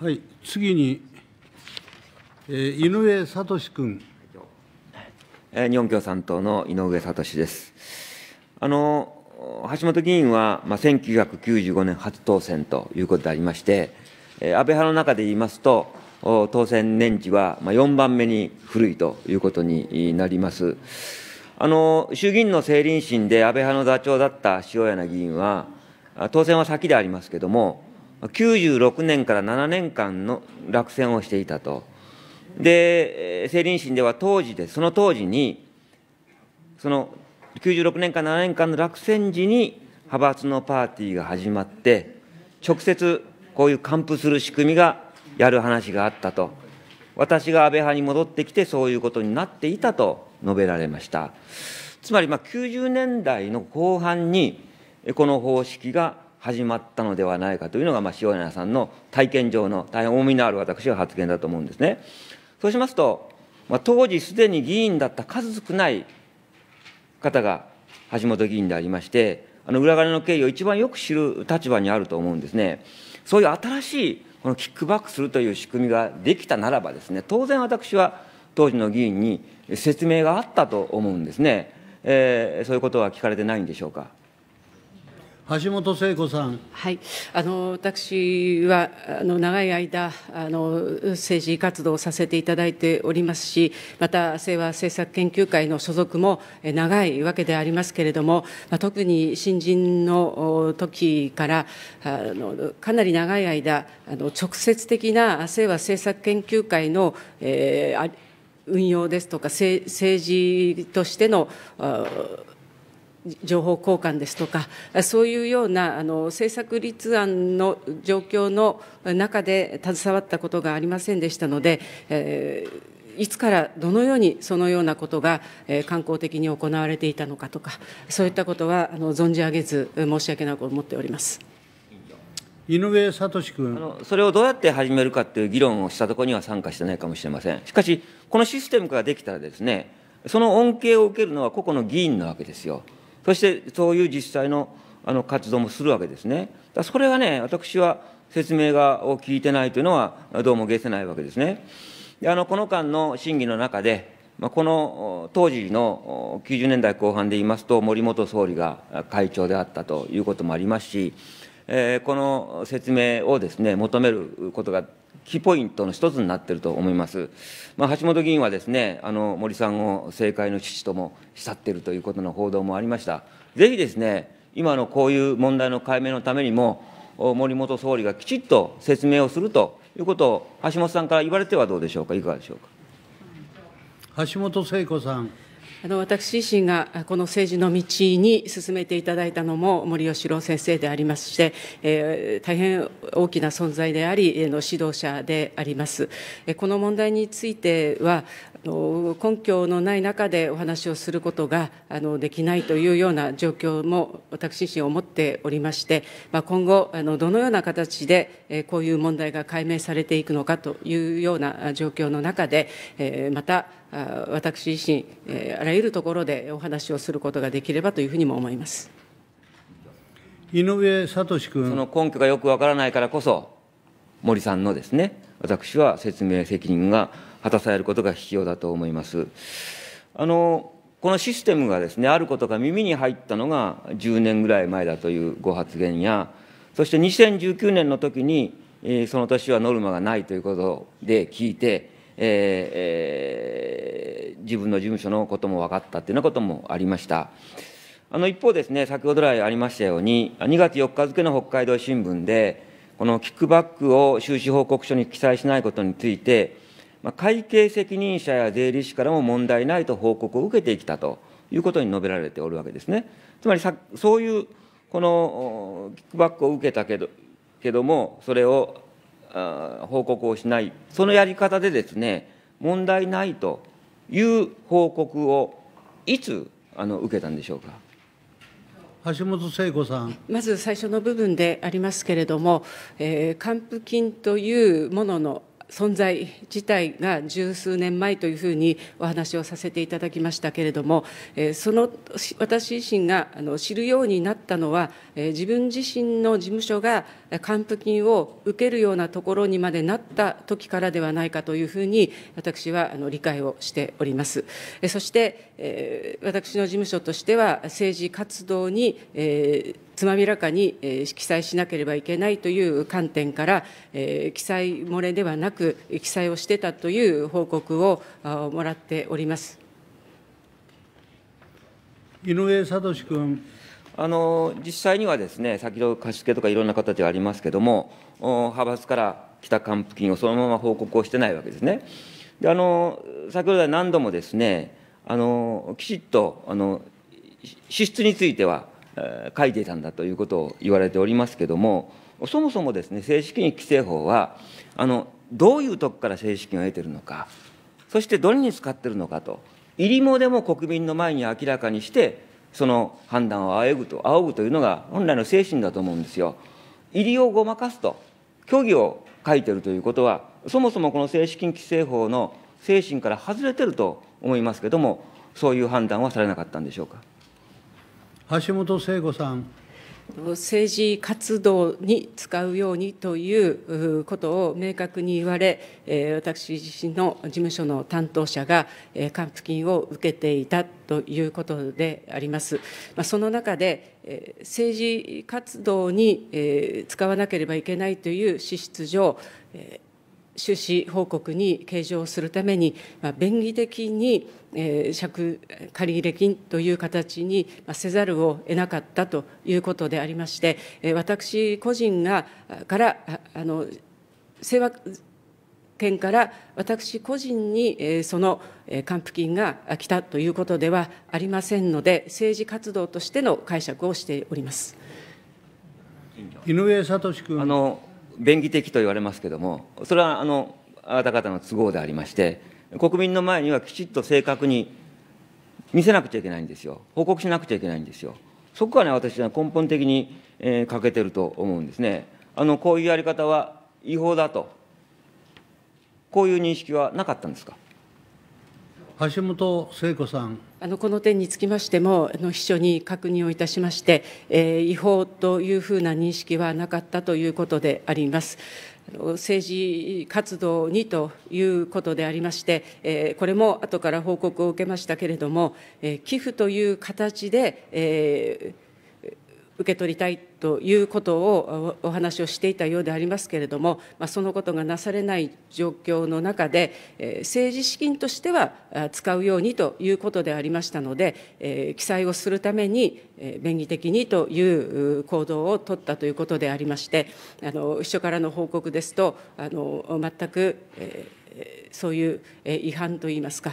はい、次に、えー、井上聡君。日本共産党の井上聡です。あの橋本議員は、まあ、1995年初当選ということでありまして、安倍派の中で言いますと、当選年次は、まあ、4番目に古いということになります。あの衆議院の政倫審で安倍派の座長だった塩谷議員は、当選は先でありますけれども、96年から7年間の落選をしていたと。で、政倫審では当時で、その当時に、その96年から7年間の落選時に派閥のパーティーが始まって、直接こういう還付する仕組みがやる話があったと。私が安倍派に戻ってきてそういうことになっていたと述べられました。つまりまあ90年代の後半にこの方式が始まったのではないかというのが、まあ、塩谷さんの体験上の大変重みのある私は発言だと思うんですね。そうしますと、まあ、当時すでに議員だった数少ない方が橋本議員でありまして、あの裏金の経緯を一番よく知る立場にあると思うんですね。そういう新しいこのキックバックするという仕組みができたならばですね、当然私は当時の議員に説明があったと思うんですね。えー、そういうことは聞かれてないんでしょうか。橋本聖子さん。はい、あの私はあの長い間あの政治活動をさせていただいておりますし、また清和政策研究会の所属も長いわけでありますけれども、まあ、特に新人の時からあのかなり長い間あの直接的な清和政策研究会の、えー、運用ですとか政治としてのあ情報交換ですとか、そういうようなあの政策立案の状況の中で携わったことがありませんでしたので、えーいつからどのようにそのようなことが、えー、慣的に行われていたのかとか、そういったことはあの存じ上げず、申し訳なく思っております。井上聡君あのそれをどうやって始めるかっていう議論をしたところには参加してないかもしれません。しかし、このシステムができたらですね、その恩恵を受けるのは個々の議員なわけですよ。そしてそういう実際のあの活動もするわけですね。だそれがね、私は説明がを聞いてないというのは、どうもげせないわけですね。であのこの間の審議の中で、まあ、この当時の90年代後半で言いますと、森元総理が会長であったということもありますし、えー、この説明をですね求めることがキーポイントの一つになっていると思います。まあ、橋本議員はですね、あの森さんを政界の父とも慕っているということの報道もありました。ぜひですね、今のこういう問題の解明のためにも、森元総理がきちっと説明をするということを、橋本さんから言われてはどうでしょうか、いかがでしょうか。橋本聖子さん。あの私自身がこの政治の道に進めていただいたのも森喜朗先生でありまして、えー、大変大きな存在であり、の指導者であります。この問題については根拠のない中でお話をすることができないというような状況も私自身思っておりまして、今後どのような形でこういう問題が解明されていくのかというような状況の中で、また私自身、あらゆるところでお話をすることができればというふうにも思います井上聡君。その根拠がよくわからないからこそ、森さんのですね、私は説明責任が果たされることが必要だと思います。あのこのシステムがですねあることが耳に入ったのが10年ぐらい前だというご発言や、そして2019年の時に、その年はノルマがないということで聞いて、えーえー、自分の事務所のことも分かったというようなこともありました。あの一方ですね、先ほど来ありましたように、2月4日付の北海道新聞で、このキックバックを収支報告書に記載しないことについて、まあ、会計責任者や税理士からも問題ないと報告を受けてきたということに述べられておるわけですね。つまりそういうこのキックバックを受けたけどけども、それを報告をしない、そのやり方でですね、問題ないという報告をいつあの受けたんでしょうか。橋本聖子さんまず最初の部分でありますけれども、えー、還付金というものの存在自体が十数年前というふうにお話をさせていただきましたけれども、その私自身が知るようになったのは、自分自身の事務所が還付金を受けるようなところにまでなった時からではないかというふうに、私は理解をしております。そして、私の事務所としては、政治活動につまびらかに、え記載しなければいけないという観点から、え記載漏れではなく、記載をしてたという報告をもらっております。井上聡君。あの実際にはですね、先ほど貸付とかいろんな形がありますけれども、派閥から来た還付金をそのまま報告をしてないわけですね。であの先ほど何度もですね、あのきちっとあの支出については、書いていたんだということを言われておりますけどもそもそもですね正式に規制法はあのどういうとこから正式にを得てるのかそしてどれに使ってるのかと入りもでも国民の前に明らかにしてその判断を仰ぐと仰ぐというのが本来の精神だと思うんですよ。入りをごまかすと虚偽を書いてるということはそもそもこの正式規制法の精神から外れてると思いますけどもそういう判断はされなかったんでしょうか。橋本聖子さん。政治活動に使うようにということを明確に言われ、私自身の事務所の担当者が還付金を受けていたということであります。その中で、政治活動に使わなければいけないという資質上、収支報告に計上するために、まあ、便宜的に、え借借入金という形にせざるを得なかったということでありまして、私個人がからあの清和県から私個人にその還付金が来たということではありませんので、政治活動としての解釈をしております井上聡君。あの便宜的と言われますけれども、それはあのあなた方の都合でありまして、国民の前にはきちっと正確に見せなくちゃいけないんですよ、報告しなくちゃいけないんですよ、そこはね、私は根本的に、えー、欠けてると思うんですね。あのこういうやり方は違法だと、こういう認識はなかったんですか。橋本聖子さんあのこの点につきましても、あの秘書に確認をいたしまして、えー、違法というふうな認識はなかったということであります。政治活動にということでありまして、これも後から報告を受けましたけれども、寄付という形で、受け取りたいということをお話をしていたようでありますけれども、まあ、そのことがなされない状況の中で、政治資金としては使うようにということでありましたので、記載をするために、便宜的にという行動を取ったということでありまして、あの秘書からの報告ですと、あの全く、えーそういう違反といいますか、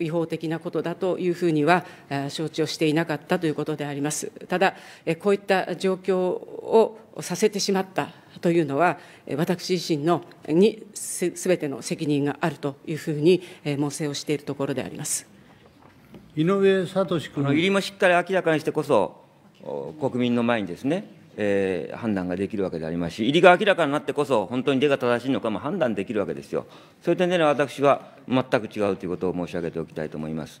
違法的なことだというふうには承知をしていなかったということであります。ただ、こういった状況響をさせてしまったというのは、私自身のにすべての責任があるというふうに猛省をしているところであります井上聡君。入りもしっかり明らかにしてこそ、国民の前にですね、えー、判断ができるわけでありますし、入りが明らかになってこそ、本当に出が正しいのかも判断できるわけですよ。そういう点での私は全く違うということを申し上げておきたいと思います。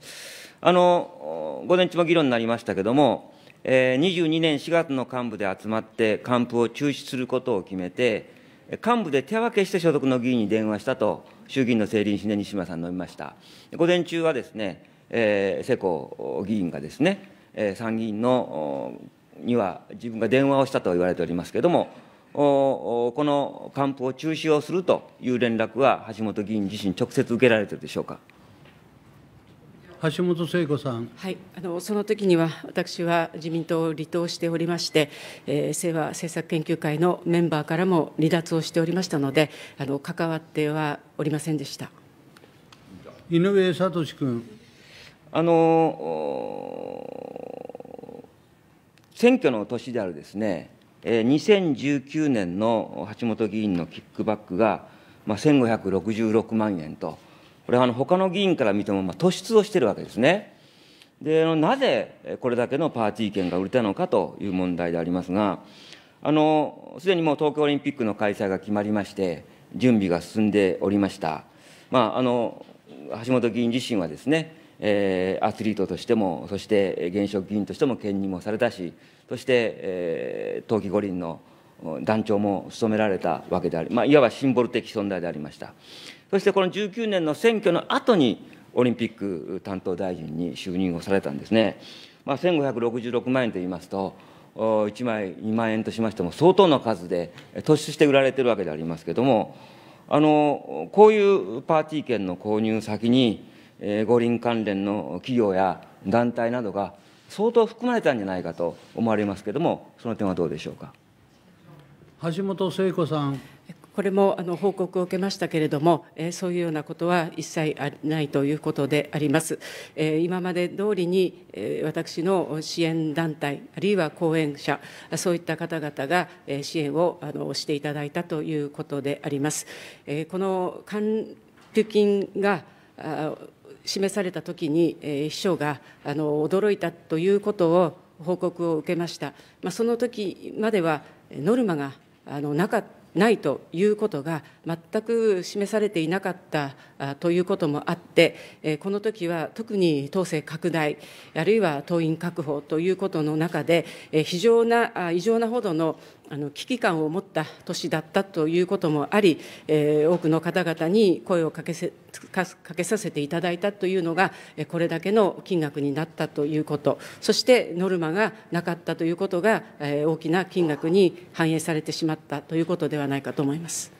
あの、午前中も議論になりましたけれども、22年4月の幹部で集まって、還付を中止することを決めて、幹部で手分けして所属の議員に電話したと、衆議院の成林市で西村さん述べました。午前中はですね、えー、世耕議員がですね、えー、参議院のには自分が電話をしたと言われておりますけれども、この還付を中止をするという連絡は、橋本議員自身、直接受けられているでしょうか。橋本聖子さん。はい、あのその時には私は自民党を離党しておりまして、えー、清和政策研究会のメンバーからも離脱をしておりましたので、あの関わってはおりませんでした。井上聡君。あの選挙の年であるですね、2019年の橋本議員のキックバックが、まあ、1566万円と。これはあの他の議員から見てもまあ突出をしているわけですね。でなぜこれだけのパーティー券が売れたのかという問題でありますが、すでにもう東京オリンピックの開催が決まりまして、準備が進んでおりました、まあ、あの橋本議員自身はですね、えー、アスリートとしても、そして現職議員としても兼任もされたし、そして、えー、冬季五輪の団長も務められたわけであり、まあ、いわばシンボル的存在でありました。そしてこの19年の選挙の後に、オリンピック担当大臣に就任をされたんですね。まあ、1566万円といいますと、1枚2万円としましても、相当の数で突出して売られてるわけでありますけれども、あのこういうパーティー券の購入先に、五輪関連の企業や団体などが相当含まれたんじゃないかと思われますけれども、その点はどうでしょうか。橋本聖子さん。これもあの報告を受けましたけれども、えー、そういうようなことは一切ないということであります。えー、今まで通りに、えー、私の支援団体、あるいは講演者、そういった方々が、えー、支援をあのしていただいたということであります。えー、この還付金が示されたときに、えー、秘書があの驚いたということを報告を受けました。まあ、その時まではノルマがあのなかったないということが全く示されていなかったということもあって、この時は特に党勢拡大、あるいは党員確保ということの中で、非常な、異常なほどのあの危機感を持った年だったということもあり、えー、多くの方々に声をかけせかけさせていただいたというのが、これだけの金額になったということ、そしてノルマがなかったということが、えー、大きな金額に反映されてしまったということではないかと思います。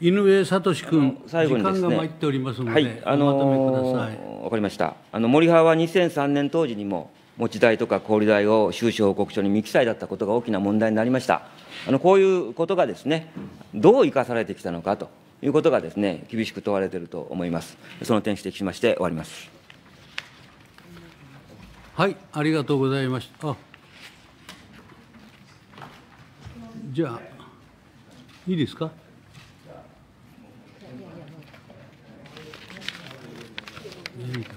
井上聡君、最後にですはい、あのおかりました。あの森派は2003年当時にも持ち代とか小売代を収支報告書に未記載だったことが大きな問題になりました。あのこういうことがですね、どう生かされてきたのかということがですね、厳しく問われていると思います。その点指摘しまして終わります。はい、ありがとうございました。じゃあ、いいですか。いいか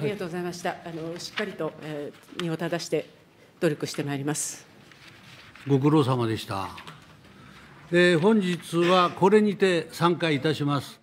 ありがとうございました。あのしっかりと、えー、身を正して努力してまいります。ご苦労様でした。えー、本日はこれにて散会いたします。